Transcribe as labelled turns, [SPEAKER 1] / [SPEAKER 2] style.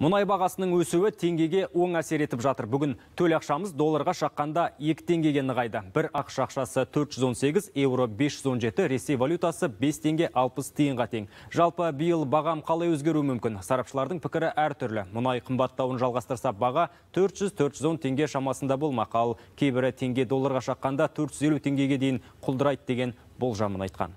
[SPEAKER 1] Мұнай бағасының өсуі теңгеге оң әсер етіп жатыр. Бүгін төл ақшамыз долларға шаққанда 2 теңгеге нығайды. Бір ақша ақшасы 418, евро 517, ресей валютасы 5 теңге 60 тиынға тең. Жалпы биыл бағам қалай өзгеруі мүмкін? Сарапшылардың пікірі әртүрлі. Мұнай қымбаттауын жалғастырса баға 400-410 теңге шамасында болмақ. Ал кейбірі теңге долларға шаққанда 450 теңгеге дейін құлдырайды деген болжамын айтқан.